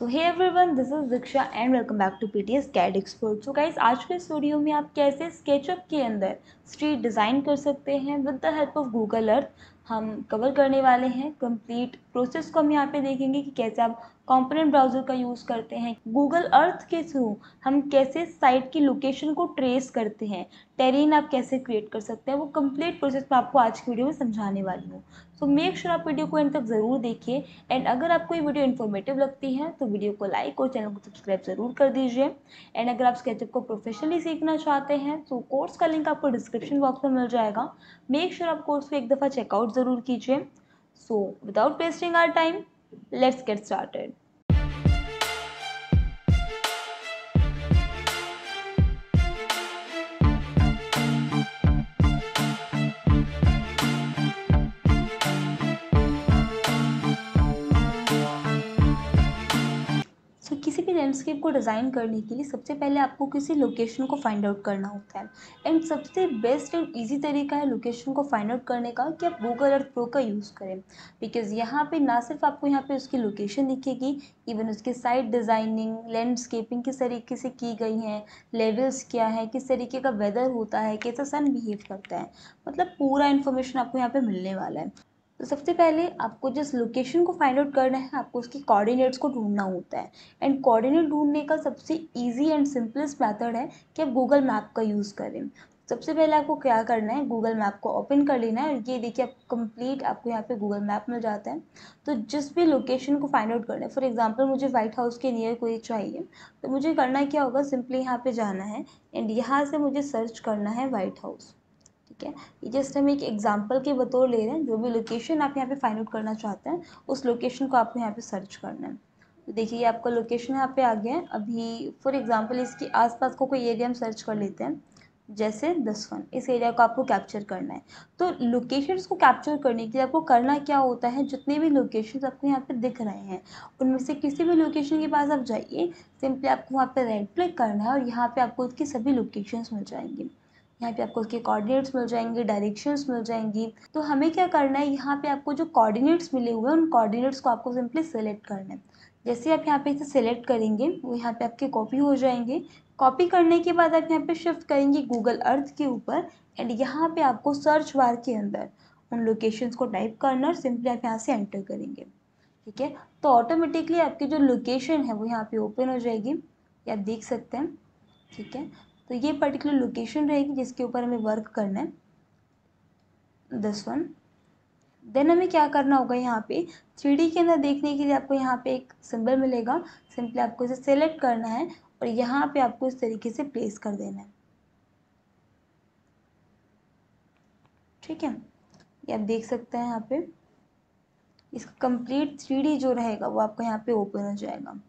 So hey one this is Diksha and welcome back to P T S CAD expert so guys आज के studio में आप कैसे SketchUp के अंदर स्ट्रीट डिज़ाइन कर सकते हैं with the help of Google Earth हम कवर करने वाले हैं कंप्लीट प्रोसेस को हम यहाँ पे देखेंगे कि कैसे आप कॉम्पोनेंट ब्राउज़र का यूज़ करते हैं गूगल अर्थ के थ्रू हम कैसे साइट की लोकेशन को ट्रेस करते हैं टेरिन आप कैसे क्रिएट कर सकते हैं वो कंप्लीट प्रोसेस मैं आपको आज की वीडियो में समझाने वाली हूँ सो मेक श्योर आप वीडियो को एंड तक ज़रूर देखिए एंड अगर आपको ये वीडियो इन्फॉर्मेटिव लगती है तो वीडियो को लाइक और चैनल को सब्सक्राइब ज़रूर कर दीजिए एंड अगर आप स्केचअप को प्रोफेशनली सीखना चाहते हैं तो कोर्स का लिंक आपको डिस्क्रिप्शन बॉक्स में मिल जाएगा मेक श्योर आप कोर्स को एक दफ़ा चेकआउट ज़रूर कीजिए So without wasting our time, let's get started. Landscape को डिज़ाइन करने के लिए सबसे पहले आपको किसी लोकेशन को फाइंड आउट करना होता है एंड सबसे बेस्ट एंड इजी तरीका है लोकेशन को फाइंड आउट करने का कि आप गूगल अर्थ प्रो का यूज़ करें बिकॉज यहाँ पे ना सिर्फ आपको यहाँ पे उसकी लोकेशन दिखेगी इवन उसकी साइट डिज़ाइनिंग लैंडस्केपिंग किस तरीके से की गई हैं लेवल्स क्या है किस तरीके का वेदर होता है कैसा सन बिहेव करता है मतलब पूरा इन्फॉर्मेशन आपको यहाँ पर मिलने वाला है तो सबसे पहले आपको जिस लोकेशन को फाइंड आउट करना है आपको उसकी कोऑर्डिनेट्स को ढूंढना होता है एंड कोऑर्डिनेट ढूंढने का सबसे इजी एंड सिंपलेस्ट मेथड है कि आप गूगल मैप का यूज़ करें सबसे पहले आपको क्या करना है गूगल मैप को ओपन कर लेना है ये देखिए आप कंप्लीट आपको यहाँ पे गूगल मैप मिल जाता है तो जिस भी लोकेशन को फाइंड आउट करना है फॉर एग्जांपल मुझे वाइट हाउस के नियर कोई चाहिए तो मुझे करना क्या होगा सिंपली यहाँ पे जाना है एंड यहाँ से मुझे सर्च करना है वाइट हाउस ठीक है ये जस्ट हम एक एग्जाम्पल के बतौर ले रहे हैं जो भी लोकेशन आप यहाँ पे फाइंड आउट करना चाहते हैं उस लोकेशन को आपको यहाँ पे सर्च करना है तो देखिए आपका लोकेशन यहाँ पे आ गया है अभी फॉर एग्जाम्पल इसके आसपास को कोई एरिया हम सर्च कर लेते हैं जैसे दस वन इस एरिया को आपको कैप्चर करना है तो लोकेशंस को कैप्चर करने के लिए आपको करना क्या होता है जितने भी लोकेशंस आपको यहाँ पर दिख रहे हैं उनमें से किसी भी लोकेशन के पास आप जाइए सिंपली आपको वहाँ पर राइट क्लिक करना है और यहाँ पे आपको उसकी सभी लोकेशंस मिल जाएंगी यहाँ पे आपको उसके कोऑर्डिनेट्स मिल जाएंगे डायरेक्शंस मिल जाएंगी तो हमें क्या करना है यहाँ पे आपको जो कोऑर्डिनेट्स मिले हुए हैं उन कोऑर्डिनेट्स को आपको सिंपली सेलेक्ट करना है जैसे आप यहाँ पे इसे सेलेक्ट करेंगे वो यहाँ पे आपके कॉपी हो जाएंगे कॉपी करने के बाद आप यहाँ पे शिफ्ट करेंगे गूगल अर्थ के ऊपर एंड यहाँ पे आपको सर्च बार के अंदर उन लोकेशंस को टाइप करना और सिंपली आप यहाँ से एंटर करेंगे ठीक है तो ऑटोमेटिकली आपकी जो लोकेशन है वो यहाँ पे ओपन हो जाएगी आप देख सकते हैं ठीक है तो ये पर्टिकुलर लोकेशन रहेगी जिसके ऊपर हमें वर्क करना है दस वन देन हमें क्या करना होगा यहाँ पे थ्री के अंदर देखने के लिए आपको यहाँ पे एक सिंबल मिलेगा सिंपली आपको इसे सेलेक्ट करना है और यहाँ पे आपको इस तरीके से प्लेस कर देना है ठीक है ये आप देख सकते हैं यहाँ पे इसका कंप्लीट थ्री जो रहेगा वो आपको यहाँ पे ओपन हो जाएगा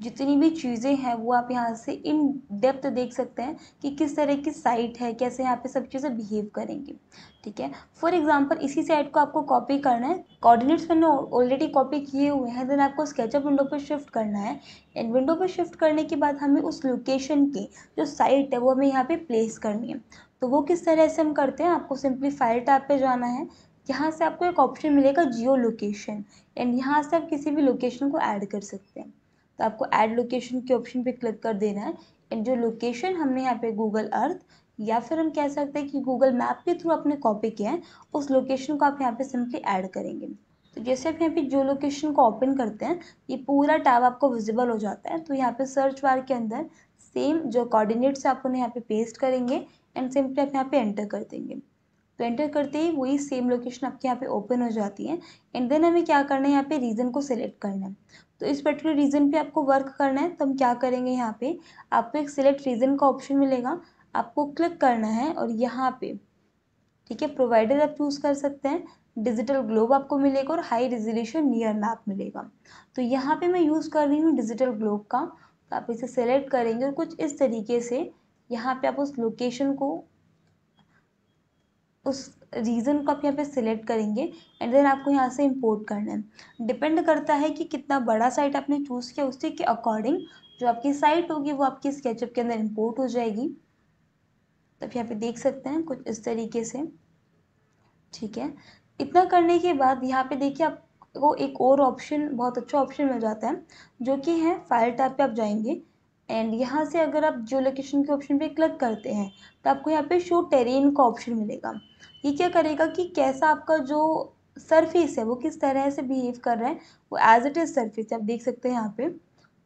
जितनी भी चीज़ें हैं वो आप यहाँ से इन डेप्थ देख सकते हैं कि किस तरह की साइट है कैसे यहाँ पे सब चीज़ें बिहेव करेंगी ठीक है फॉर एग्जांपल इसी साइट को आपको कॉपी करना है कोऑर्डिनेट्स मैंने ऑलरेडी कॉपी किए हुए हैं देन आपको स्केचअप विंडो पर शिफ्ट करना है एंड विंडो पर शिफ्ट करने के बाद हमें उस लोकेशन की जो साइट है वो हमें यहाँ पर प्लेस करनी है तो वो किस तरह से हम करते हैं आपको सिंपली फाइल टैब पर जाना है यहाँ से आपको एक ऑप्शन मिलेगा जियो लोकेशन एंड यहाँ से आप किसी भी लोकेशन को ऐड कर सकते हैं तो आपको ऐड लोकेशन के ऑप्शन पे क्लिक कर देना है एंड जो लोकेशन हमने यहाँ पे गूगल अर्थ या फिर हम कह सकते हैं कि गूगल मैप के थ्रू आपने कॉपी किया है उस लोकेशन को आप यहाँ पे सिंपली ऐड करेंगे तो जैसे आप यहाँ पे जो लोकेशन को ओपन करते हैं ये पूरा टैब आपको विजिबल हो जाता है तो यहाँ पे सर्च बार के अंदर सेम जो कोऑर्डिनेट्स आप उन्हें यहाँ पे पेस्ट करेंगे एंड सिंपली आप यहाँ पे एंटर कर देंगे तो एंटर करते ही वही सेम लोकेशन आपके यहाँ पे ओपन हो जाती है एंड देन हमें क्या करना है यहाँ पे रीजन को सिलेक्ट करना है तो इस पर्टिकुलर रीजन पे आपको वर्क करना है तो हम क्या करेंगे यहाँ पे आपको एक सिलेक्ट रीजन का ऑप्शन मिलेगा आपको क्लिक करना है और यहाँ पे ठीक है प्रोवाइडर आप चूज़ कर सकते हैं डिजिटल ग्लोब आपको मिलेगा और हाई रेजोल्यूशन नियर मैप मिलेगा तो यहाँ पे मैं यूज़ कर रही हूँ डिजिटल ग्लोब का तो आप इसे सेलेक्ट करेंगे और कुछ इस तरीके से यहाँ पर आप उस लोकेशन को उस रीज़न को आप यहाँ पे सिलेक्ट करेंगे एंड देन आपको यहाँ से इंपोर्ट करना है डिपेंड करता है कि कितना बड़ा साइट आपने चूज़ किया उसी के अकॉर्डिंग जो आपकी साइट होगी वो आपकी स्केचअप के अंदर इंपोर्ट हो जाएगी तो आप यहाँ पे देख सकते हैं कुछ इस तरीके से ठीक है इतना करने के बाद यहाँ पे देखिए आपको एक और ऑप्शन बहुत अच्छा ऑप्शन मिल जाता है जो कि है फाइल टाइप पे आप जाएंगे एंड यहाँ से अगर आप जो लोकेशन के ऑप्शन पे क्लिक करते हैं तो आपको यहाँ पे शो टेरेन का ऑप्शन मिलेगा ये क्या करेगा कि कैसा आपका जो सरफेस है वो किस तरह से बिहेव कर रहा है वो एज इट इज़ सरफेस आप देख सकते हैं यहाँ पे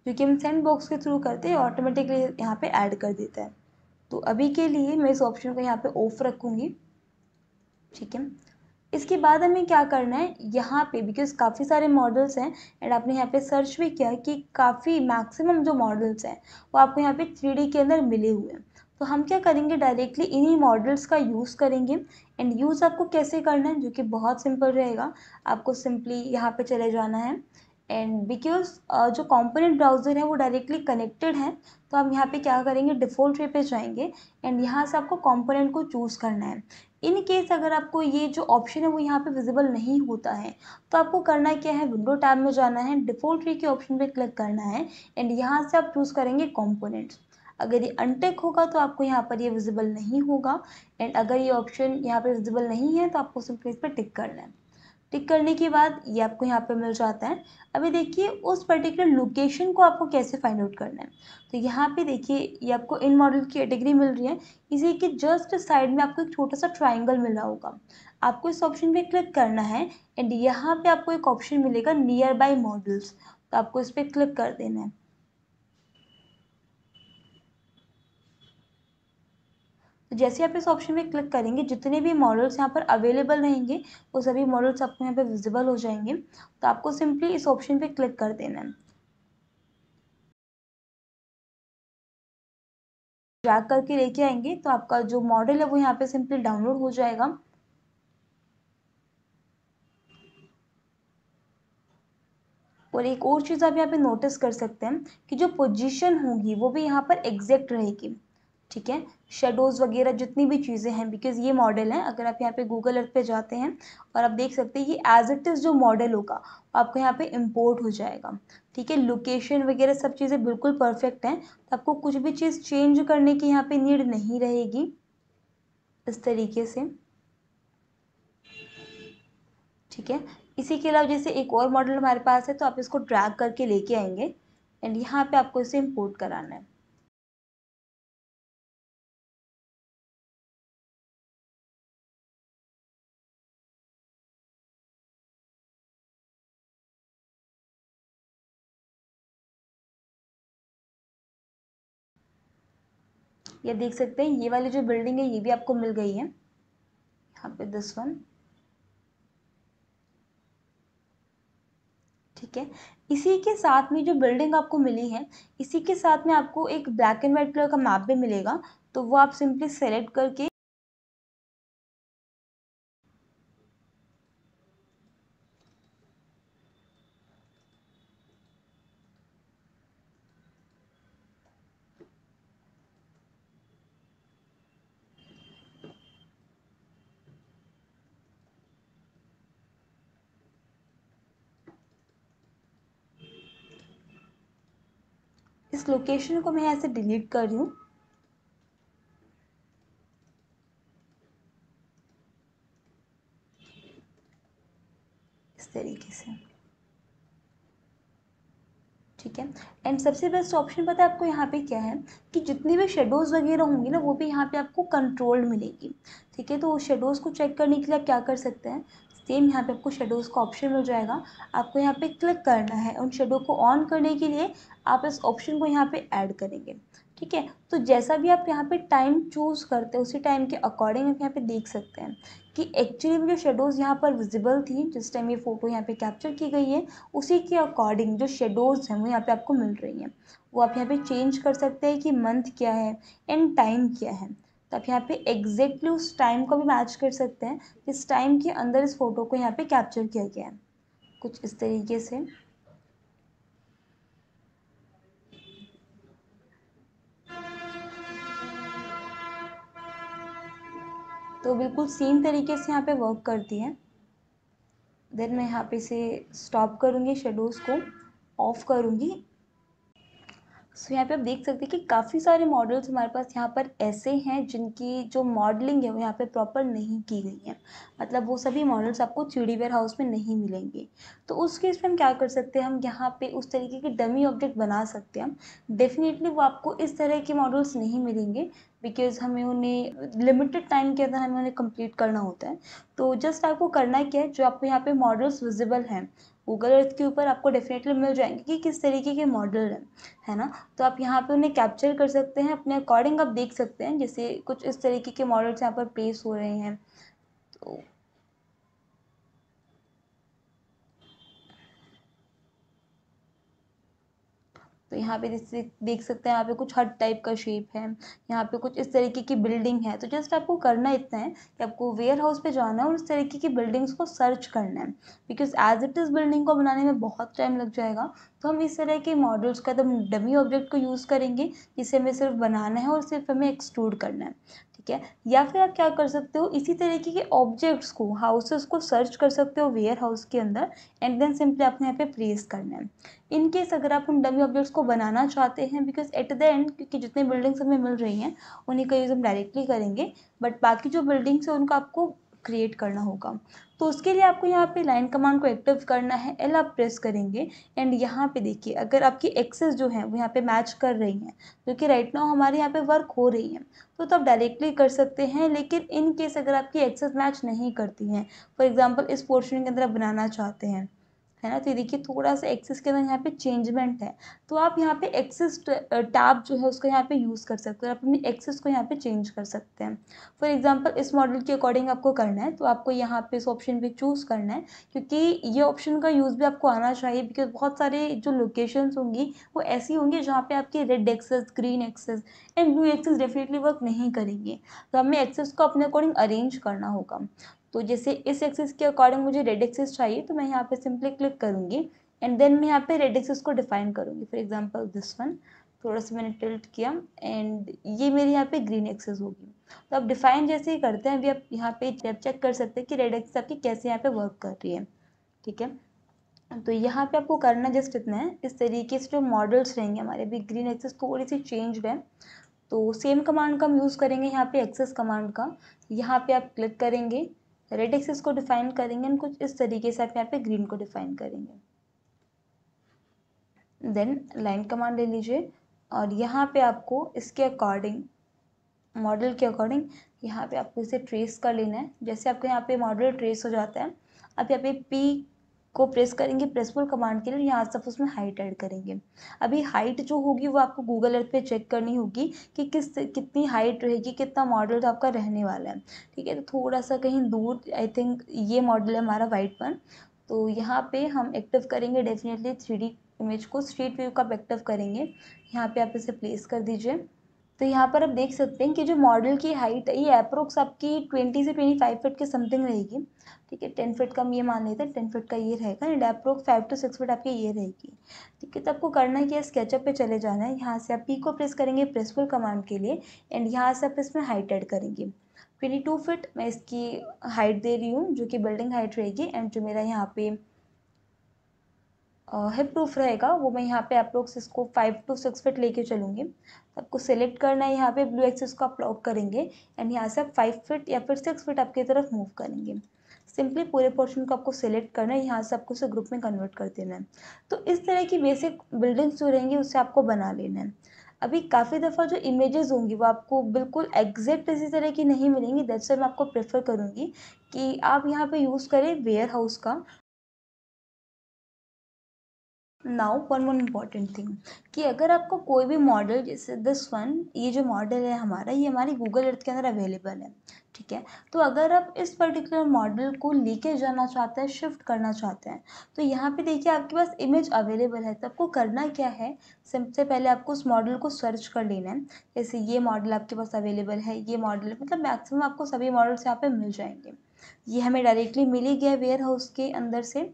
जो कि हम सेंड बॉक्स के थ्रू करते हैं ऑटोमेटिकली यहाँ पे ऐड कर देता है तो अभी के लिए मैं इस ऑप्शन को यहाँ पे ऑफ रखूँगी ठीक है इसके बाद हमें क्या करना है यहाँ पे बिकॉज काफ़ी सारे मॉडल्स हैं एंड आपने यहाँ पे सर्च भी किया कि काफ़ी मैक्सिमम जो मॉडल्स हैं वो आपको यहाँ पे थ्री के अंदर मिले हुए हैं तो हम क्या करेंगे डायरेक्टली इन्हीं मॉडल्स का यूज़ करेंगे एंड यूज़ आपको कैसे करना है जो कि बहुत सिंपल रहेगा आपको सिंपली यहाँ पे चले जाना है एंड बिकॉज uh, जो कॉम्पोनेंट ब्राउज़र है वो डायरेक्टली कनेक्टेड है तो आप यहाँ पे क्या करेंगे डिफ़ॉल्ट वे पे जाएंगे एंड यहाँ से आपको कॉम्पोनेंट को चूज़ करना है इन केस अगर आपको ये जो ऑप्शन है वो यहाँ पे विजिबल नहीं होता है तो आपको करना क्या है विंडो टैब में जाना है डिफ़ॉल्ट वे के ऑप्शन पे क्लिक करना है एंड यहाँ से आप चूज़ करेंगे कॉम्पोनेंट्स अगर ये अनटेक होगा तो आपको यहाँ पर ये विजिबल नहीं होगा एंड अगर ये ऑप्शन यहाँ पर विजिबल नहीं है तो आपको सिर्फ इस पर टिक करना है टिक करने के बाद ये आपको यहाँ पे मिल जाता है अभी देखिए उस पर्टिकुलर लोकेशन को आपको कैसे फाइंड आउट करना है तो यहाँ पे देखिए ये आपको इन मॉडल की कैटेगरी मिल रही है इसी के जस्ट साइड में आपको एक छोटा सा ट्राइंगल मिला होगा आपको इस ऑप्शन पे क्लिक करना है एंड यहाँ पे आपको एक ऑप्शन मिलेगा नियर बाई मॉडल्स तो आपको इस पर क्लिक कर देना है तो जैसे आप इस ऑप्शन में क्लिक करेंगे जितने भी मॉडल्स यहाँ पर अवेलेबल रहेंगे वो सभी मॉडल्स आपको यहाँ पे विजिबल हो जाएंगे तो आपको सिंपली इस ऑप्शन पे क्लिक कर देना है ड्रैग करके लेके आएंगे तो आपका जो मॉडल है वो यहाँ पे सिंपली डाउनलोड हो जाएगा और एक और चीज़ आप यहाँ पे नोटिस कर सकते हैं कि जो पोजीशन होगी वो भी यहाँ पर एग्जैक्ट रहेगी ठीक है शेडोज़ वगैरह जितनी भी चीज़ें हैं बिकॉज ये मॉडल हैं अगर आप यहाँ पे गूगल अर्थ पे जाते हैं और आप देख सकते हैं कि एज इट इज़ जो मॉडल होगा आपको यहाँ पे इंपोर्ट हो जाएगा ठीक है लोकेशन वगैरह सब चीज़ें बिल्कुल परफेक्ट हैं तो आपको कुछ भी चीज़ चेंज करने की यहाँ पर नीड नहीं रहेगी इस तरीके से ठीक है इसी के अलावा जैसे एक और मॉडल हमारे पास है तो आप इसको ड्रैग करके लेके आएंगे एंड यहाँ पर आपको इसे इम्पोर्ट कराना है ये देख सकते हैं ये वाली जो बिल्डिंग है ये भी आपको मिल गई है यहाँ पे दिस वन ठीक है इसी के साथ में जो बिल्डिंग आपको मिली है इसी के साथ में आपको एक ब्लैक एंड व्हाइट कलर का मैप भी मिलेगा तो वो आप सिंपली सेलेक्ट करके लोकेशन को मैं ऐसे डिलीट कर रही हूँ इस तरीके से ठीक है एंड सबसे बेस्ट ऑप्शन पता है आपको यहाँ पे क्या है कि जितनी भी शेडोज़ वगैरह होंगी ना वो भी यहाँ पे आपको कंट्रोल्ड मिलेगी ठीक है तो शेडोज़ को चेक करने के लिए आप क्या कर सकते हैं सेम यहाँ पे आपको शेडोज़ का ऑप्शन मिल जाएगा आपको यहाँ पे क्लिक करना है उन शेडो को ऑन करने के लिए आप इस ऑप्शन को यहाँ पे ऐड करेंगे ठीक है तो जैसा भी आप यहाँ पे टाइम चूज़ करते हैं उसी टाइम के अकॉर्डिंग आप यहाँ पे देख सकते हैं कि एक्चुअली में जो शेडोज़ यहाँ पर विजिबल थी जिस टाइम ये फ़ोटो यहाँ पे कैप्चर की गई है उसी के अकॉर्डिंग जो शेडोज़ हैं वो यहाँ पे आपको मिल रही हैं वो आप यहाँ पे चेंज कर सकते हैं कि मंथ क्या है एंड टाइम क्या है तो आप यहाँ पे एग्जैक्टली उस टाइम को भी मैच कर सकते हैं किस टाइम के अंदर इस फोटो को यहाँ पे कैप्चर किया गया है कुछ इस तरीके से तो बिल्कुल सेम तरीके से यहाँ पे वर्क करती है देन मैं यहाँ पे से स्टॉप करूँगी शेडोज़ को ऑफ करूँगी सो यहाँ पे आप देख सकते हैं कि काफ़ी सारे मॉडल्स हमारे पास यहाँ पर ऐसे हैं जिनकी जो मॉडलिंग है वो यहाँ पे प्रॉपर नहीं की गई है मतलब वो सभी मॉडल्स आपको चूड़ी वेयर हाउस में नहीं मिलेंगे तो उस केस में हम क्या कर सकते हैं हम यहाँ पे उस तरीके के डमी ऑब्जेक्ट बना सकते हैं हम डेफिनेटली वो आपको इस तरह के मॉडल्स नहीं मिलेंगे बिकॉज हमें उन्हें लिमिटेड टाइम के अंदर हमें उन्हें कंप्लीट करना होता है तो जस्ट आपको करना क्या है जो आपको यहाँ पे मॉडल्स विजिबल हैं गूगल अर्थ के ऊपर आपको डेफिनेटली मिल जाएंगे कि किस तरीके के मॉडल हैं है ना तो आप यहाँ पे उन्हें कैप्चर कर सकते हैं अपने अकॉर्डिंग आप देख सकते हैं जैसे कुछ इस तरीके के मॉडल्स यहाँ पर पेश हो रहे हैं तो तो यहाँ पे देख सकते हैं यहाँ पे कुछ हट टाइप का शेप है यहाँ पे कुछ इस तरीके की बिल्डिंग है तो जस्ट आपको करना इतना है कि आपको वेयर हाउस पर जाना है और इस तरीके की बिल्डिंग्स को सर्च करना है because as it is building को बनाने में बहुत टाइम लग जाएगा तो हम इस तरह के मॉडल्स का एकदम डमी ऑब्जेक्ट को यूज़ करेंगे जिसे हमें सिर्फ बनाना है और सिर्फ हमें एक्सट्रूड करना है ठीक है या फिर आप क्या कर सकते हो इसी तरीके के ऑब्जेक्ट्स को हाउसेस को सर्च कर सकते हो वेयर हाउस के अंदर एंड देन सिंपली आपने यहाँ पे प्लेस करना है इन केस अगर आप उन डमी ऑब्जेक्ट्स को बनाना चाहते हैं बिकॉज एट द एंड क्योंकि जितने बिल्डिंग्स हमें मिल रही हैं उन्हीं का यूज़ हम डायरेक्टली करेंगे बट बाकी जो बिल्डिंग्स हैं उनको आपको क्रिएट करना होगा तो उसके लिए आपको यहाँ पे लाइन कमांड को एक्टिव करना है एल आप प्रेस करेंगे एंड यहाँ पे देखिए अगर आपकी एक्सेस जो है वो यहाँ पे मैच कर रही हैं जो कि राइट नाउ हमारे यहाँ पे वर्क हो रही है तो तब डायरेक्टली कर सकते हैं लेकिन इन केस अगर आपकी एक्सेस मैच नहीं करती हैं फॉर एग्जाम्पल इस पोर्शन के अंदर आप बनाना चाहते हैं है ना तो देखिए थोड़ा सा एक्सेस के अंदर यहाँ पे चेंजमेंट है तो आप यहाँ पे एक्सेस टैब जो है उसका यहाँ पे यूज़ कर सकते हो आप अपनी एक्सेस को यहाँ पे चेंज कर सकते हैं फॉर एग्जांपल इस मॉडल के अकॉर्डिंग आपको करना है तो आपको यहाँ पे इस ऑप्शन पे चूज़ करना है क्योंकि ये ऑप्शन का यूज़ भी आपको आना चाहिए बिकॉज बहुत सारे जो लोकेशन होंगी वो ऐसी होंगी जहाँ पे आपके red axes green axes and blue axes definitely work नहीं करेंगे तो हमें एक्सेस को अपने अकॉर्डिंग अरेंज करना होगा तो जैसे इस एक्सिस के अकॉर्डिंग मुझे रेड एक्सिस चाहिए तो मैं यहाँ पे सिंपली क्लिक करूँगी एंड देन मैं यहाँ पे रेड एक्सिस को डिफाइन करूँगी फॉर एग्जाम्पल दिस वन थोड़ा सा मैंने टिल्ट किया एंड ये मेरे यहाँ पे ग्रीन एक्सेस होगी तो आप डिफाइन जैसे ही करते हैं अभी आप यहाँ पे जब चेक कर सकते हैं कि रेड एक्सेस आपकी कैसे यहाँ पे वर्क कर रही है ठीक है तो यहाँ पे आपको करना जस्ट इतना है इस तरीके से जो मॉडल्स रहेंगे हमारे अभी ग्रीन एक्सेस थोड़ी सी चेंज है तो सेम कमांड का हम यूज़ करेंगे यहाँ पे एक्सेस कमांड का यहाँ पे आप क्लिक करेंगे रेड एक्सिस को डिफाइन करेंगे एंड कुछ इस तरीके से आप यहाँ पे ग्रीन को डिफाइन करेंगे देन लाइन कमांड ले लीजिए और यहाँ पे आपको इसके अकॉर्डिंग मॉडल के अकॉर्डिंग यहाँ पे आपको इसे ट्रेस कर लेना है जैसे आपको यहाँ पे मॉडल ट्रेस हो जाता है आप यहाँ पे पी को प्रेस करेंगे प्रेस फुल कमांड के लिए यहाँ सब उसमें हाइट ऐड करेंगे अभी हाइट जो होगी वो आपको गूगल अर्थ पे चेक करनी होगी कि किस कितनी हाइट रहेगी कितना मॉडल तो आपका रहने वाला है ठीक है तो थोड़ा सा कहीं दूर आई थिंक ये मॉडल है हमारा वाइट वन तो यहाँ पे हम एक्टिव करेंगे डेफिनेटली थ्री इमेज को स्ट्रीट व्यू का एक्टिव करेंगे यहाँ पर आप इसे प्लेस कर दीजिए तो यहाँ पर आप देख सकते हैं कि जो मॉडल की हाइट है ये अप्रोक्स आपकी ट्वेंटी से ट्वेंटी फाइव फिट के समथिंग रहेगी ठीक है टेन फिट का हम ये मान लेते हैं टेन फिट का ये रहेगा and approx five to six feet आपकी ये रहेगी ठीक है तो आपको करना है कि स्केचअप पे चले जाना है यहाँ से आप पी को प्रेस करेंगे प्रेसफुल कमांड के लिए एंड यहाँ से आप इसमें हाइट एड करेंगे ट्वेंटी टू फिट मैं इसकी हाइट दे रही हूँ जो कि बिल्डिंग हाइट रहेगी एंड जो मेरा यहाँ पे हिप प्रूफ रहेगा वो मैं यहाँ पे आप लोग इसको फाइव टू सिक्स फिट लेके चलूँगी आपको सेलेक्ट करना है यहाँ पे ब्लू एक्सिस को आप लॉक करेंगे एंड यहाँ से आप फाइव फिट या फिर सिक्स फिट आपकी तरफ मूव करेंगे सिंपली पूरे पोर्शन को आपको सेलेक्ट करना है यहाँ से आपको उसे ग्रुप में कन्वर्ट कर देना है तो इस तरह की बेसिक बिल्डिंग्स जो रहेंगी उसे आपको बना लेना है अभी काफ़ी दफ़ा जो इमेजेस होंगी वो आपको बिल्कुल एग्जैक्ट इसी तरह की नहीं मिलेंगी दरअसल मैं आपको प्रेफर करूँगी कि आप यहाँ पे यूज़ करें वेयर हाउस का now one one important thing कि अगर आपको कोई भी मॉडल जैसे दिस वन ये जो मॉडल है हमारा ये हमारी गूगल अर्थ के अंदर अवेलेबल है ठीक है तो अगर आप इस पर्टिकुलर मॉडल को लेके जाना चाहते हैं शिफ्ट करना चाहते हैं तो यहाँ पे देखिए आपके पास इमेज अवेलेबल है तो आपको करना क्या है सबसे पहले आपको उस मॉडल को सर्च कर लेना है जैसे ये मॉडल आपके पास अवेलेबल है ये मॉडल मतलब मैक्सिमम आपको सभी मॉडल्स यहाँ पर मिल जाएंगे ये हमें डायरेक्टली मिली गया वेयर हाउस के अंदर से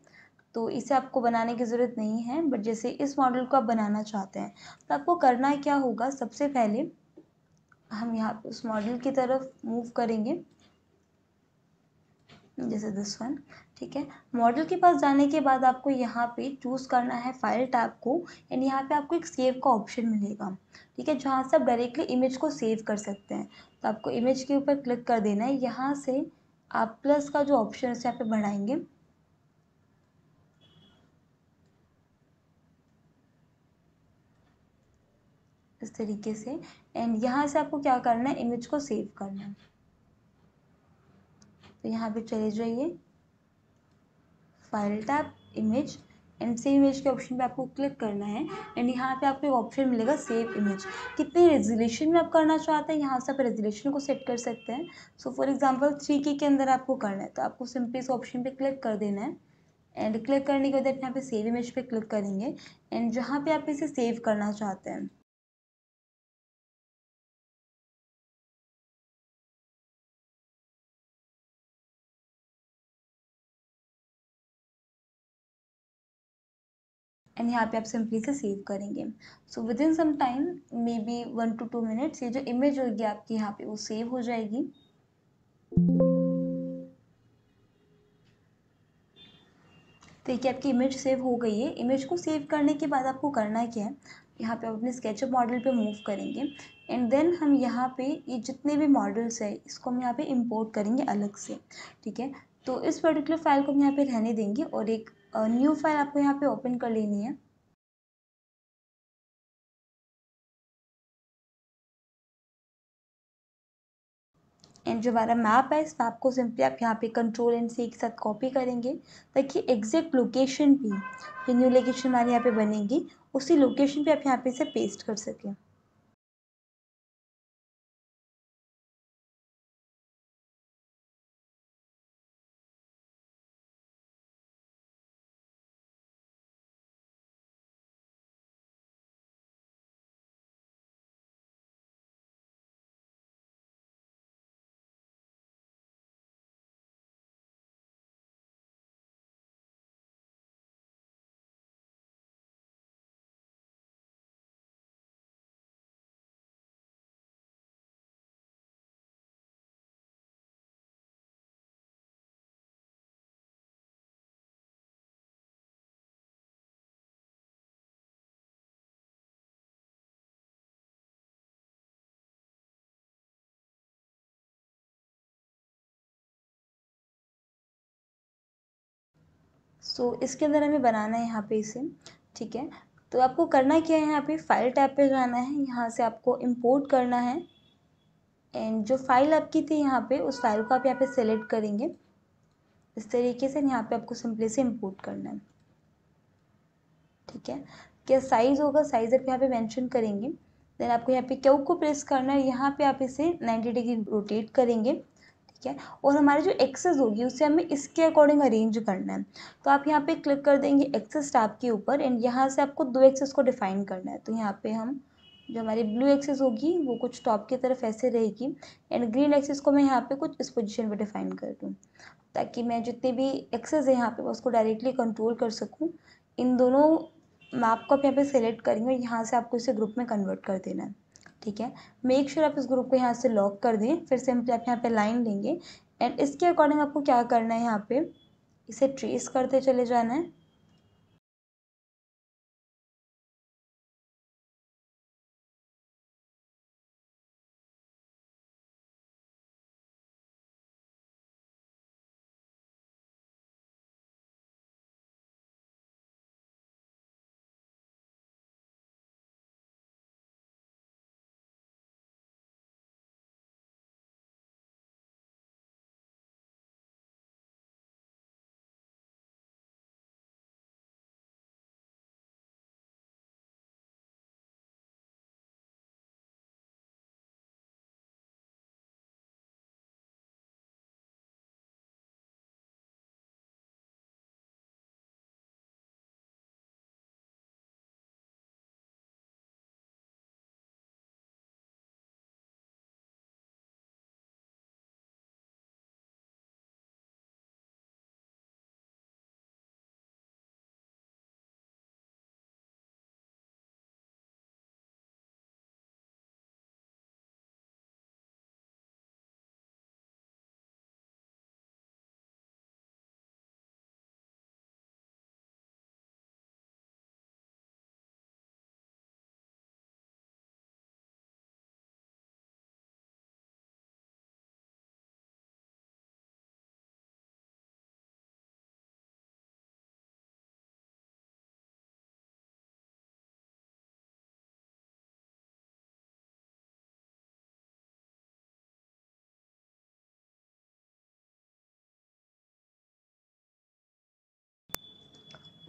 तो इसे आपको बनाने की ज़रूरत नहीं है बट जैसे इस मॉडल को आप बनाना चाहते हैं तो आपको करना क्या होगा सबसे पहले हम यहाँ उस मॉडल की तरफ मूव करेंगे जैसे दिस वन ठीक है मॉडल के पास जाने के बाद आपको यहाँ पे चूज़ करना है फाइल टैब को एंड यहाँ पे आपको एक सेव का ऑप्शन मिलेगा ठीक है जहाँ से आप डायरेक्टली इमेज को सेव कर सकते हैं तो आपको इमेज के ऊपर क्लिक कर देना है यहाँ से आप प्लस का जो ऑप्शन है उसे यहाँ पे बढ़ाएंगे तरीके से एंड यहाँ से आपको क्या करना है इमेज को सेव करना है तो यहाँ पे चले जाइए file tab image and save image के ऑप्शन पे आपको क्लिक करना है एंड यहाँ पे आपको एक ऑप्शन मिलेगा सेव इमेज कितने रेजोल्यूशन में आप करना चाहते हैं यहाँ से आप रेजोल्यूशन को सेट कर सकते हैं सो फॉर एग्जांपल थ्री के के अंदर आपको करना है तो आपको सिंपली इस ऑप्शन पे क्लिक कर देना है एंड क्लिक करने के बाद यहाँ पे सेव इमेज पे क्लिक करेंगे एंड जहाँ पे आप इसे सेव करना चाहते हैं एंड यहाँ पे आप सिंपली से सेव करेंगे so within some time maybe one to two minutes ये जो इमेज होगी आपकी यहाँ पे वो सेव हो जाएगी देखिए आपकी इमेज सेव हो गई है इमेज को सेव करने के बाद आपको करना क्या है यहाँ पे आप अपने स्केचअप मॉडल पे मूव करेंगे एंड देन हम यहाँ पे ये जितने भी मॉडल्स है इसको हम यहाँ पे इंपोर्ट करेंगे अलग से ठीक है तो इस पर्टिकुलर फाइल को हम यहाँ पे रहने देंगे और एक न्यू फाइल आपको यहाँ पे ओपन कर लेनी है एंड जो हमारा मैप है इस मैप को सिंपली आप यहाँ पे कंट्रोल एंड सी के साथ कॉपी करेंगे ताकि एग्जैक्ट लोकेशन भी जो न्यू लोकेशन हमारे यहाँ पे बनेगी उसी लोकेशन पे आप यहाँ पे इसे पेस्ट कर सकें सो इसके अंदर हमें बनाना है यहाँ पे इसे ठीक है तो आपको करना क्या है यहाँ पे फाइल टैब पे जाना है यहाँ से आपको इंपोर्ट करना है एंड जो फाइल आपकी थी यहाँ पे उस फाइल को आप यहाँ पे सेलेक्ट करेंगे इस तरीके से यहाँ पे आपको सिंपली से इंपोर्ट करना है ठीक है क्या साइज़ होगा साइज़ आप यहाँ पे मैंशन करेंगे देन आपको यहाँ पे क्यू को प्रेस करना है यहाँ पे आप इसे नाइन्टी डिग्री रोटेट करेंगे ठीक है और हमारी जो एक्सेस होगी उसे हमें इसके अकॉर्डिंग अरेंज करना है तो आप यहाँ पे क्लिक कर देंगे एक्सेस टैब के ऊपर एंड यहाँ से आपको दो एक्सेस को डिफाइन करना है तो यहाँ पे हम जो हमारी ब्लू एक्सेस होगी वो कुछ टॉप की तरफ ऐसे रहेगी एंड ग्रीन एक्सेस को मैं यहाँ पे कुछ इस पोजिशन पर डिफाइन कर दूँ ताकि मैं जितने भी एक्सेस है यहाँ पे उसको डायरेक्टली कंट्रोल कर सकूँ इन दोनों मैप को आप यहाँ पर सेलेक्ट करेंगे और यहाँ से आपको इसे ग्रुप में कन्वर्ट कर देना है ठीक है मेक श्योर आप इस ग्रुप को यहाँ से लॉक कर दें फिर सिंपली आप यहाँ पे लाइन लेंगे एंड इसके अकॉर्डिंग आपको क्या करना है यहाँ पे इसे ट्रेस करते चले जाना है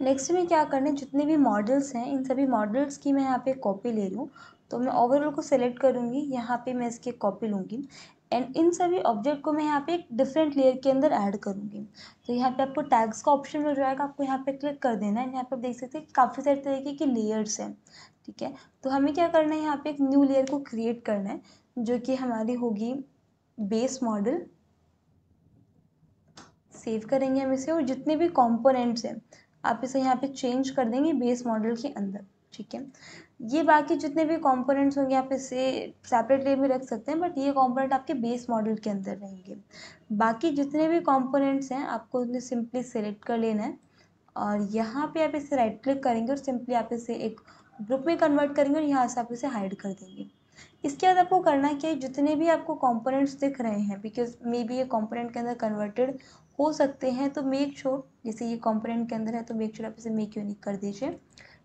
नेक्स्ट में क्या करना है जितने भी मॉडल्स हैं इन सभी मॉडल्स की मैं यहाँ पे कॉपी ले रही हूँ तो मैं ओवरऑल को सेलेक्ट करूँगी यहाँ पे मैं इसकी कॉपी लूँगी एंड इन सभी ऑब्जेक्ट को मैं यहाँ पे एक डिफरेंट लेयर के अंदर ऐड करूँगी तो यहाँ पे आपको टैग्स का ऑप्शन मिल जाएगा आपको यहाँ पे क्लिक कर देना है यहाँ पे आप देख सकते हैं काफ़ी सारे तरीके की लेयर्स हैं ठीक है तो हमें क्या करना है यहाँ पे एक न्यू लेयर को क्रिएट करना है जो कि हमारी होगी बेस मॉडल सेव करेंगे हम इसे और जितने भी कॉम्पोनेंट्स हैं आप इसे यहाँ पे चेंज कर देंगे बेस मॉडल के अंदर ठीक है ये बाकी जितने भी कंपोनेंट्स होंगे आप इसे सेपरेट ले भी रख सकते हैं बट ये कंपोनेंट आपके बेस मॉडल के अंदर रहेंगे बाकी जितने भी कंपोनेंट्स हैं आपको उन्हें सिंपली सेलेक्ट कर लेना है और यहाँ पे आप इसे राइट क्लिक करेंगे और सिंपली आप इसे एक ग्रुप में कन्वर्ट करेंगे और यहाँ से आप इसे हाइड कर देंगे इसके बाद आपको करना क्या है जितने भी आपको कॉम्पोनेंट्स दिख रहे हैं बिकॉज मे बी ये कॉम्पोनेंट के अंदर कन्वर्टेड हो सकते हैं तो मेक श्योर जैसे ये कॉम्पोनेंट के अंदर है तो मेक श्योर आप इसे मेक यूनिक कर दीजिए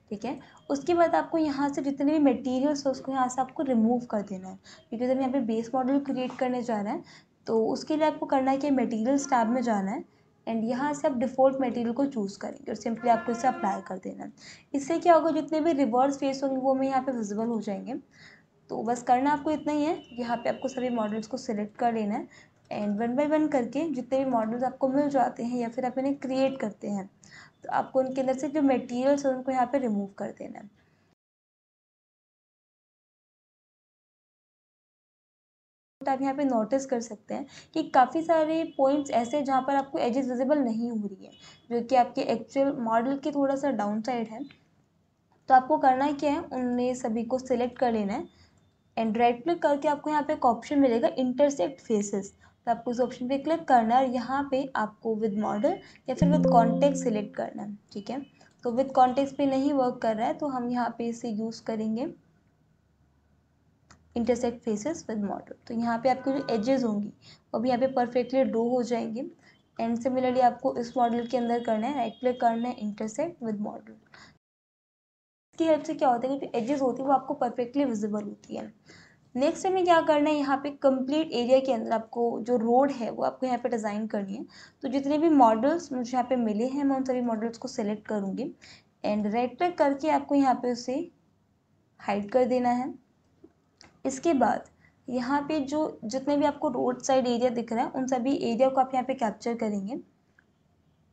ठीक है उसके बाद आपको यहाँ से जितने भी मटेरियल्स है उसको यहाँ से आपको रिमूव कर देना है बिकॉज हम यहाँ पे बेस मॉडल क्रिएट करने जा रहे हैं तो उसके लिए आपको करना है कि मटेरियल्स टैब में जाना है एंड यहाँ से आप डिफ़ॉल्ट मटेरियल को चूज़ करेंगे और सिंपली आपको इसे अप्लाई कर देना है इससे क्या होगा जितने भी रिवर्स फेस होंगे वो हमें यहाँ पर विजिबल हो जाएंगे तो बस करना आपको इतना ही है यहाँ पे आपको सभी मॉडल्स को सिलेक्ट कर लेना है एंड वन बाय वन करके जितने भी मॉडल्स आपको मिल जाते हैं या फिर आप इन्हें क्रिएट करते हैं तो आपको उनके अंदर से जो मटेरियल्स हैं उनको यहाँ पे रिमूव कर देना है तो आप यहाँ पे नोटिस कर सकते हैं कि काफ़ी सारे पॉइंट्स ऐसे हैं जहाँ पर आपको एजेस विजिबल नहीं हो रही है जो कि आपके एक्चुअल मॉडल के थोड़ा सा डाउन साइड है तो आपको करना क्या है उनमें सभी को सिलेक्ट कर लेना है एंड राइट क्लिक करके आपको यहाँ पे एक ऑप्शन मिलेगा इंटरसेक्ट फेसेस तो आपको उस ऑप्शन पे क्लिक करना है और यहाँ पे आपको विद मॉडल या फिर विद कॉन्टेक्ट सिलेक्ट करना है ठीक है तो विद कॉन्टेक्ट पे नहीं वर्क कर रहा है तो हम यहाँ पे इसे यूज़ करेंगे इंटरसेक्ट फेसेस विद मॉडल तो यहाँ पे आपके जो एजेस होंगी वो भी यहाँ पे परफेक्टली ड्रो हो जाएंगे एंड सिमिलरली आपको इस मॉडल के अंदर करना है राइट क्लिक करना है इंटरसेक्ट विद मॉडल इसकी हेल्प से क्या होता है कि जो एजेस होती है वो आपको परफेक्टली विजिबल होती है नेक्स्ट हमें क्या करना है यहाँ पे कंप्लीट एरिया के अंदर आपको जो रोड है वो आपको यहाँ पे डिज़ाइन करनी है तो जितने भी मॉडल्स मुझे यहाँ पे मिले हैं मैं उन सभी मॉडल्स को सिलेक्ट करूँगी एंड राइट क्लिक करके आपको यहाँ पे उसे हाइड कर देना है इसके बाद यहाँ पे जो जितने भी आपको रोड साइड एरिया दिख रहा है उन सभी एरिया को आप यहाँ पे कैप्चर करेंगे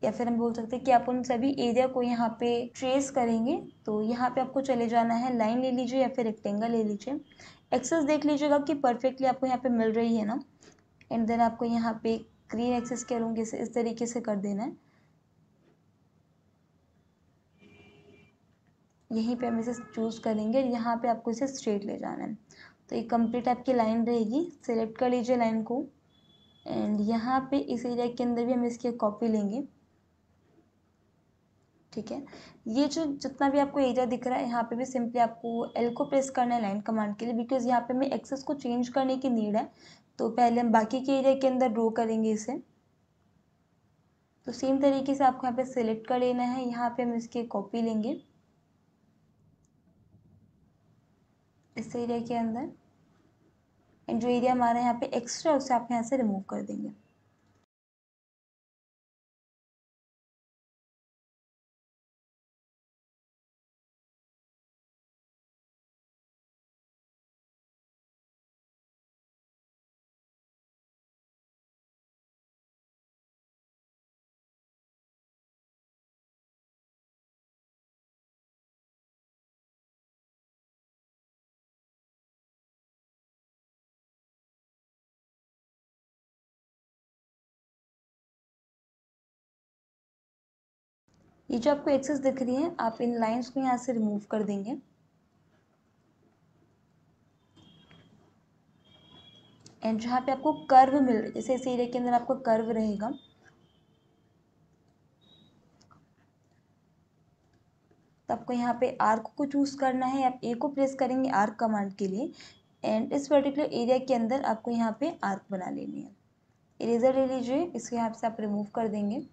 या फिर हम बोल सकते हैं कि आप उन सभी एरिया को यहाँ पे ट्रेस करेंगे तो यहाँ पे आपको चले जाना है लाइन ले लीजिए या फिर रेक्टेंगल ले लीजिए एक्सेस देख लीजिएगा कि परफेक्टली आपको यहाँ पे मिल रही है ना एंड देन आपको यहाँ पे ग्रीन एक्सेस के रूंगे से इस तरीके से कर देना है यहीं पे हम इसे चूज़ करेंगे यहाँ पे आपको इसे स्ट्रेट ले जाना है तो ये कंप्लीट आपकी लाइन रहेगी सेलेक्ट कर लीजिए लाइन को एंड यहाँ पे इस एरिया के अंदर भी हम इसकी कॉपी लेंगे ठीक है ये जो जितना भी आपको एरिया दिख रहा है यहाँ पे भी सिंपली आपको एल को प्रेस करना है लाइन कमांड के लिए बिकॉज यहाँ पे हमें एक्सेस को चेंज करने की नीड है तो पहले हम बाकी के एरिया के अंदर ड्रो करेंगे इसे तो सेम तरीके से आपको यहाँ पे सिलेक्ट कर लेना है यहाँ पे हम इसकी कॉपी लेंगे इस एरिया के अंदर एंड जो एरिया हमारा यहाँ पे एक्स्ट्रा उसे आप यहाँ से रिमूव कर देंगे ये जो आपको एक्सेस दिख रही है आप इन लाइंस को यहाँ से रिमूव कर देंगे एंड जहाँ पे आपको कर्व मिल रहा है जैसे इस एरिया के अंदर आपको कर्व रहेगा तो आपको यहाँ पे आर्क को चूज़ करना है आप ए को प्रेस करेंगे आर्क कमांड के लिए एंड इस पर्टिकुलर एरिया के अंदर आपको यहाँ पे आर्क बना लेनी है इरेजर ले लीजिए इसको यहाँ से आप रिमूव कर देंगे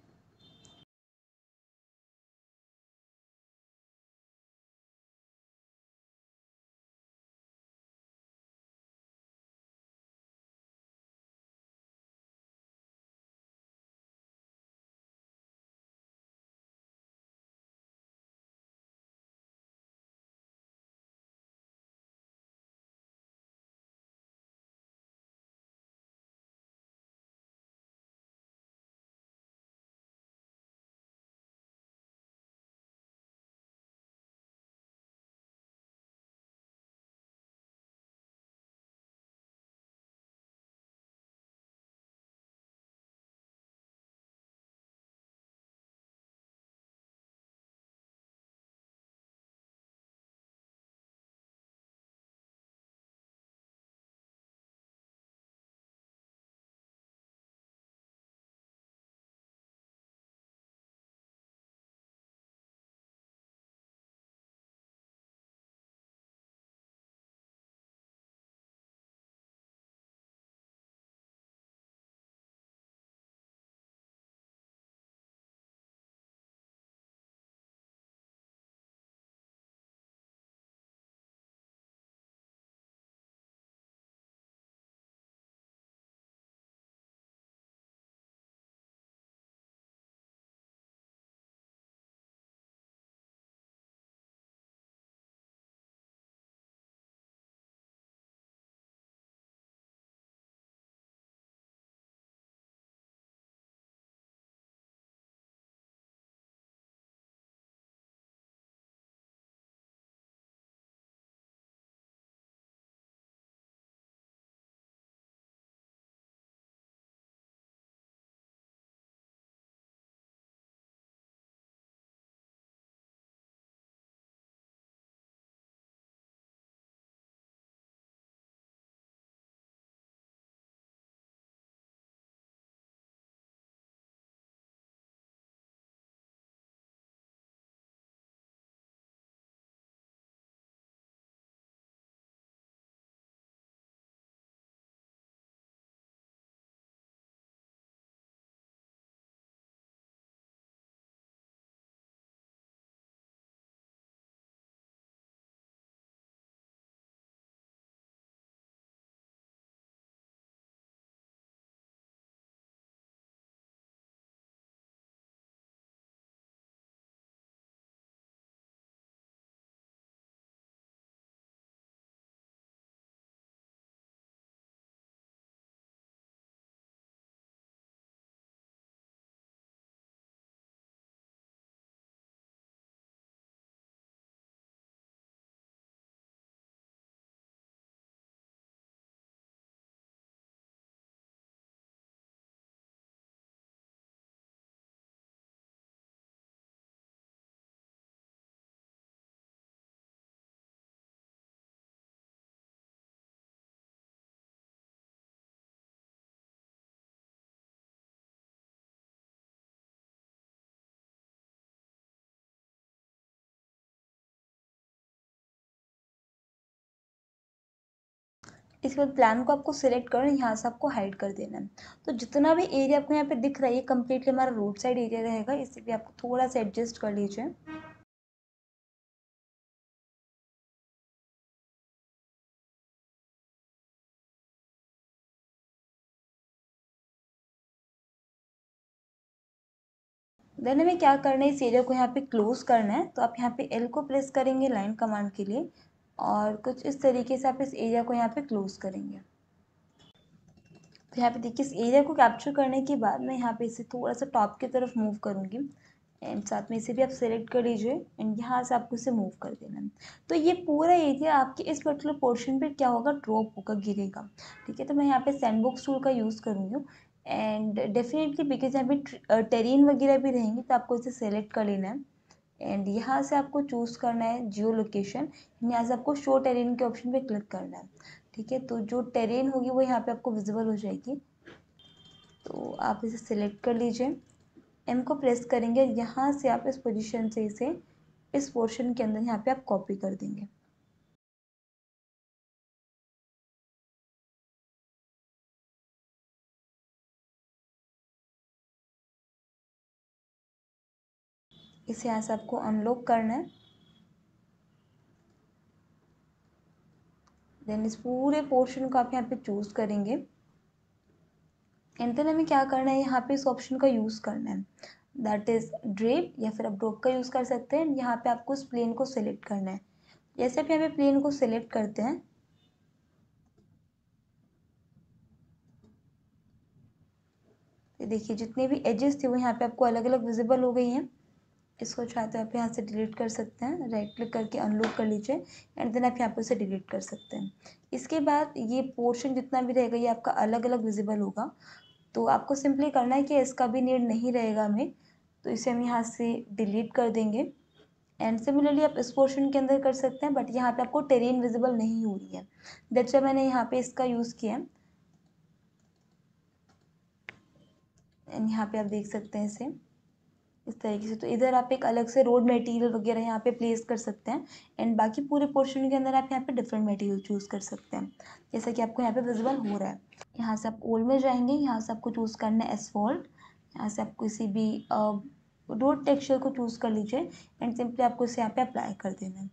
इसके बाद प्लान को आपको सिलेक्ट करना है यहाँ से आपको हाइड कर देना है तो जितना भी एरिया आपको यहाँ पे दिख रहा है कम्प्लीटली हमारा रोड साइड एरिया रहेगा इसे भी आपको थोड़ा सा एडजस्ट कर लीजिए देन हमें क्या करना है इस एरिया को यहाँ पे क्लोज करना है तो आप यहाँ पे एल को प्रेस करेंगे लाइन कमांड के लिए और कुछ इस तरीके से आप इस एरिया को यहाँ पे क्लोज़ करेंगे तो यहाँ पे देखिए इस एरिया को कैप्चर करने के बाद मैं यहाँ पे इसे थोड़ा सा टॉप की तरफ मूव करूँगी एंड साथ में इसे भी आप सेलेक्ट कर लीजिए एंड यहाँ से आपको इसे मूव कर देना है तो ये पूरा एरिया आपके इस पर्टिकुलर पोर्शन पे क्या होगा ड्रॉप होगा गिरेगा ठीक है तो मैं यहाँ पे सैंडबॉक्स टूल का यूज़ करूँगी एंड डेफिनेटली बिकॉज यहाँ पे टेरिन वगैरह भी रहेंगे तो आपको इसे सेलेक्ट कर लेना है एंड यहाँ से आपको चूज़ करना है जियो लोकेशन यहाँ से आपको शो टेरेन के ऑप्शन पे क्लिक करना है ठीक है तो जो टेरेन होगी वो यहाँ पे आपको विजिबल हो जाएगी तो आप इसे सिलेक्ट कर लीजिए एम को प्रेस करेंगे यहाँ से आप इस पोजीशन से इसे इस पोर्शन के अंदर यहाँ पे आप कॉपी कर देंगे इस यहाँ से आपको अनलॉक करना है देन इस पूरे पोर्शन को आप यहाँ पे चूज़ करेंगे एंड देन हमें क्या करना है यहाँ पे इस ऑप्शन का यूज़ करना है दैट इज़ ड्रेप या फिर आप ड्रोप का यूज़ कर सकते हैं यहाँ पे आपको इस प्लेन को सिलेक्ट करना है जैसे आप यहाँ पे प्लेन को सिलेक्ट करते हैं देखिए जितने भी एजेस थे वो यहाँ पे आपको अलग अलग विजिबल हो गई हैं इसको चाहे तो आप यहाँ से डिलीट कर सकते हैं राइट क्लिक करके अनलॉक कर लीजिए एंड देन आप यहाँ पर उसे डिलीट कर सकते हैं इसके बाद ये पोर्शन जितना भी रहेगा ये आपका अलग अलग विजिबल होगा तो आपको सिंपली करना है कि इसका भी नीड नहीं रहेगा हमें तो इसे हम यहाँ से डिलीट कर देंगे एंड सिमिलरली आप इस पोर्शन के अंदर कर सकते हैं बट यहाँ पे आपको टेरेन विजिबल नहीं हो रही है दैट्स मैंने यहाँ पे इसका यूज़ किया है एंड यहाँ पे आप देख सकते हैं इसे इस तरीके से तो इधर आप एक अलग से रोड मटेरियल वगैरह यहाँ पे प्लेस कर सकते हैं एंड बाकी पूरे पोर्शन के अंदर आप यहाँ पे डिफरेंट मटेरियल चूज़ कर सकते हैं जैसा कि आपको यहाँ पे विजिबल हो रहा है यहाँ से आप ओल्ड में जाएंगे यहाँ से आपको चूज़ करना है एसफॉल्ट यहाँ से आप किसी भी रोड टेक्स्चर को चूज़ कर लीजिए एंड सिंपली आपको इसे यहाँ पर अप्लाई कर देना है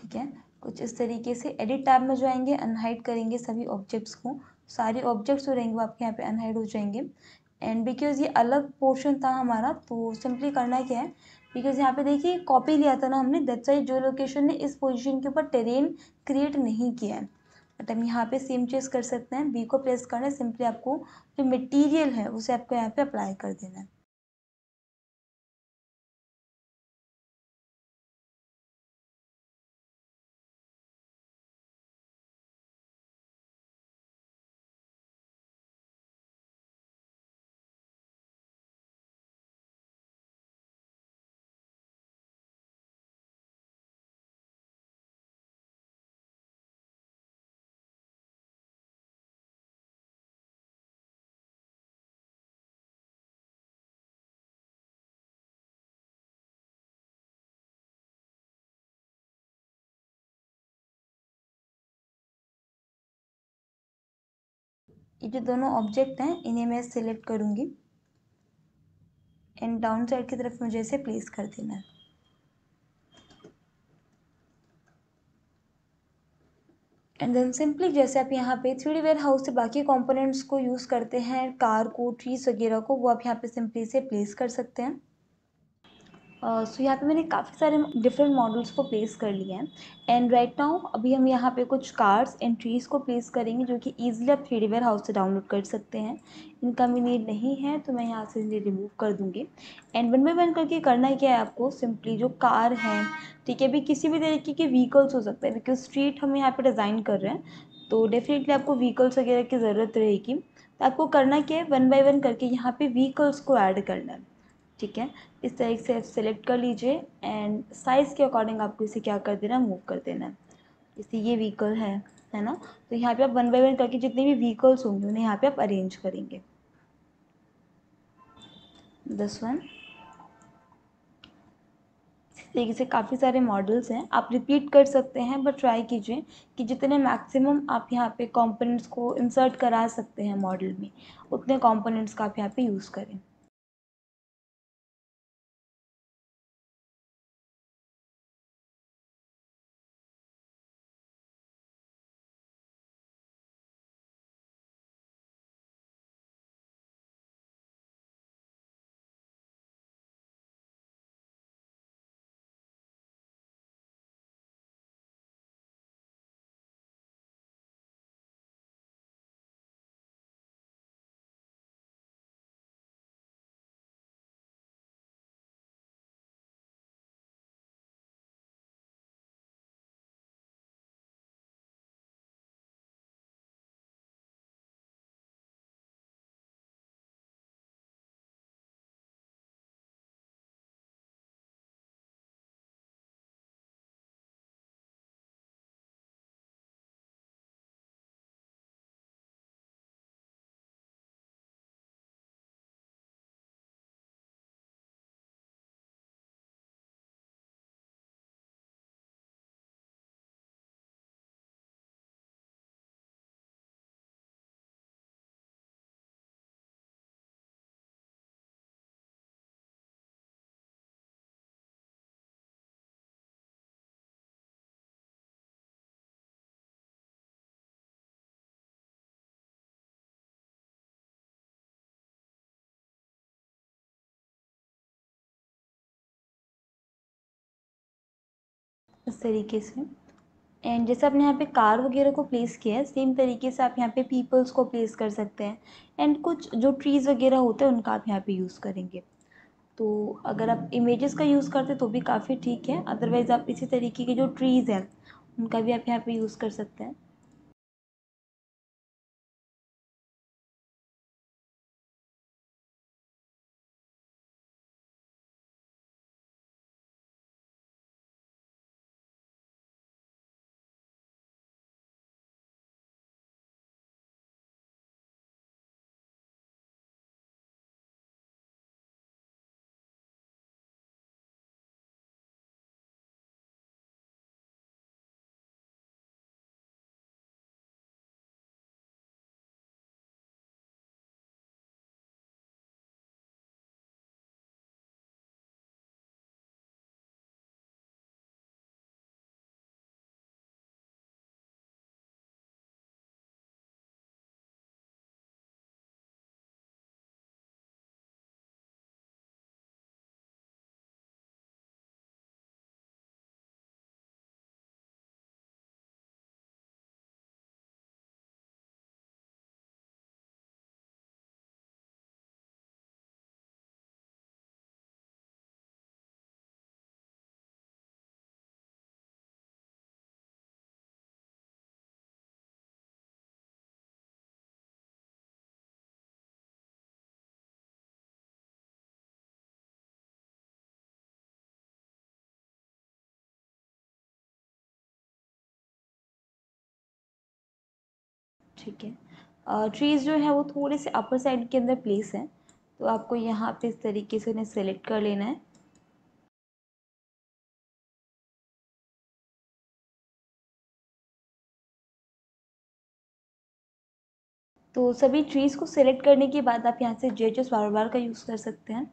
ठीक है कुछ इस तरीके से एडिट टैब में जाएंगे अनहाइड करेंगे सभी ऑब्जेक्ट्स को सारे ऑब्जेक्ट्स जो रहेंगे वो आपके यहाँ पे अनहाइड हो जाएंगे एंड बिकॉज ये अलग पोर्शन था हमारा तो सिंपली करना क्या है बिकॉज यहाँ पे देखिए कॉपी लिया था ना हमने दैट साइड जो लोकेशन ने इस पोजीशन के ऊपर टेरेन क्रिएट नहीं किया है बट हम यहाँ पे सेम चीज़ कर सकते हैं बी को प्रेस करना है सिंपली आपको जो मटेरियल है उसे आपको यहाँ पे अप्लाई कर देना है ये जो दोनों ऑब्जेक्ट हैं इन्हें मैं सिलेक्ट करूँगी एंड डाउन साइड की तरफ मुझे इसे प्लेस कर देना है एंड देन सिंपली जैसे आप यहाँ पे थ्री डी वेयर हाउस से बाकी कंपोनेंट्स को यूज़ करते हैं कार को ट्रीज वगैरह को वो आप यहाँ पे सिंपली से प्लेस कर सकते हैं सो यहाँ पे मैंने काफ़ी सारे डिफरेंट मॉडल्स को प्लेस कर लिए हैं एंड राइट नाउ अभी हम यहाँ पे कुछ कार्ड्स एंड ट्रीज़ को प्लेस करेंगे जो कि ईजिली आप थ्री हाउस से डाउनलोड कर सकते हैं इनका भी नीड नहीं है तो मैं यहाँ से इन्हें रिमूव कर दूँगी एंड वन बाई वन करके करना क्या है आपको सिंपली जो कार है ठीक है अभी किसी भी तरीके के व्हीकल्स हो सकते हैं बिकॉज स्ट्रीट हम यहाँ पर डिज़ाइन कर रहे हैं तो डेफिनेटली आपको व्हीकल्स वगैरह की ज़रूरत रहेगी तो आपको करना क्या है वन बाई वन करके यहाँ पर व्हीकल्स को ऐड करना है ठीक है इस तरीके से आप सेलेक्ट कर लीजिए एंड साइज़ के अकॉर्डिंग आपको इसे क्या कर देना मूव कर देना है जैसे ये व्हीकल है है ना तो यहाँ पे आप वन बाई वन करके जितने भी व्हीकल्स होंगे उन्हें यहाँ पे आप अरेंज करेंगे दस वन तरीके से काफ़ी सारे मॉडल्स हैं आप रिपीट कर सकते हैं बट ट्राई कीजिए कि जितने मैक्सिमम आप यहाँ पे कंपोनेंट्स को इंसर्ट करा सकते हैं मॉडल में उतने कंपोनेंट्स का आप यहाँ पे यूज़ करें इस तरीके से एंड जैसे आपने यहाँ पे कार वगैरह को प्लेस किया है सेम तरीके से आप यहाँ पे पीपल्स को प्लेस कर सकते हैं एंड कुछ जो ट्रीज़ वगैरह होते हैं उनका आप यहाँ पे यूज़ करेंगे तो अगर आप इमेजेस का यूज़ करते तो भी काफ़ी ठीक है अदरवाइज़ आप इसी तरीके के जो ट्रीज़ हैं उनका भी आप यहाँ पे यूज़ कर सकते हैं ठीक है ट्रीज़ जो है वो थोड़े से अपर साइड के अंदर प्लेस है तो आपको यहाँ पे इस तरीके से उन्हें सेलेक्ट कर लेना है तो सभी ट्रीज़ को सेलेक्ट करने के बाद आप यहाँ से जे एच बार बार का यूज़ कर सकते हैं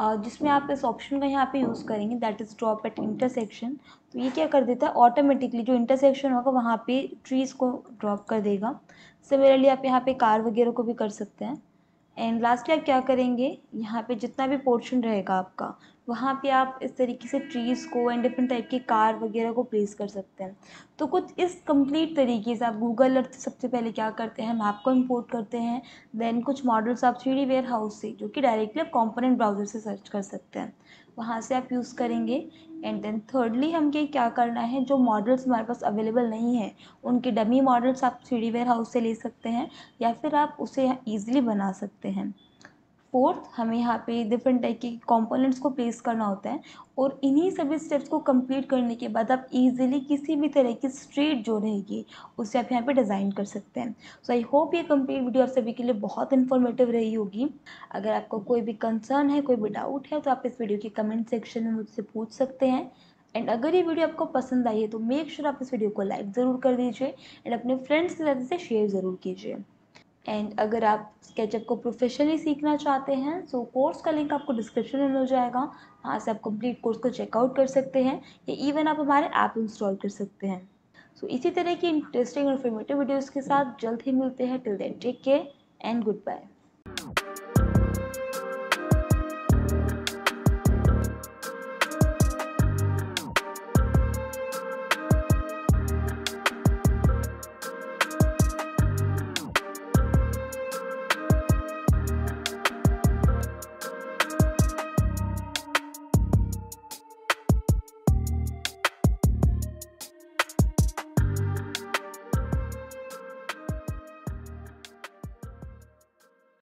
जिसमें आप इस ऑप्शन का यहाँ पे यूज़ करेंगे that is drop at intersection तो ये क्या कर देता है ऑटोमेटिकली जो इंटरसेक्शन होगा वहाँ पे ट्रीज़ को ड्रॉप कर देगा सिमिलरली आप यहाँ पे कार वगैरह को भी कर सकते हैं एंड लास्टली आप क्या करेंगे यहाँ पे जितना भी पोर्शन रहेगा आपका वहाँ पे आप इस तरीके से ट्रीज़ को एंड डिफरेंट टाइप की कार वगैरह को प्लेस कर सकते हैं तो कुछ इस कंप्लीट तरीके से आप गूगल अर्थ सबसे पहले क्या करते हैं मैप को इंपोर्ट करते हैं देन कुछ मॉडल्स आप थ्री डी वेयर हाउस से जो कि डायरेक्टली आप कॉम्पोनेंट ब्राउज़र से सर्च कर सकते हैं वहाँ से आप यूज़ करेंगे एंड देन थर्डली हम क्या करना है जो मॉडल्स हमारे पास अवेलेबल नहीं है उनके डमी मॉडल्स आप थ्री डी वेयर हाउस से ले सकते हैं या फिर आप उसे ईजिली बना सकते हैं फोर्थ हमें यहाँ पे डिफरेंट टाइप के कंपोनेंट्स को प्लेस करना होता है और इन्हीं सभी स्टेप्स को कंप्लीट करने के बाद आप इजीली किसी भी तरह की स्ट्रीट जो रहेगी उसे आप यहाँ पे डिज़ाइन कर सकते हैं सो आई होप ये कंप्लीट वीडियो आप सभी के लिए बहुत इन्फॉर्मेटिव रही होगी अगर आपको कोई भी कंसर्न है कोई भी डाउट है तो आप इस वीडियो के कमेंट सेक्शन में मुझसे पूछ सकते हैं एंड अगर ये वीडियो आपको पसंद आई है तो मेक श्योर sure आप इस वीडियो को लाइक ज़रूर कर दीजिए एंड अपने फ्रेंड्स के साथ इसे शेयर ज़रूर कीजिए एंड अगर आप स्केचअप को प्रोफेशनली सीखना चाहते हैं सो कोर्स का लिंक आपको डिस्क्रिप्शन में मिल जाएगा वहाँ से आप कंप्लीट कोर्स को चेकआउट कर सकते हैं या इवन आप हमारे ऐप इंस्टॉल कर सकते हैं सो so, इसी तरह की इंटरेस्टिंग और इन्फॉर्मेटिव वीडियोज़ के साथ जल्द ही मिलते हैं till then take care and good bye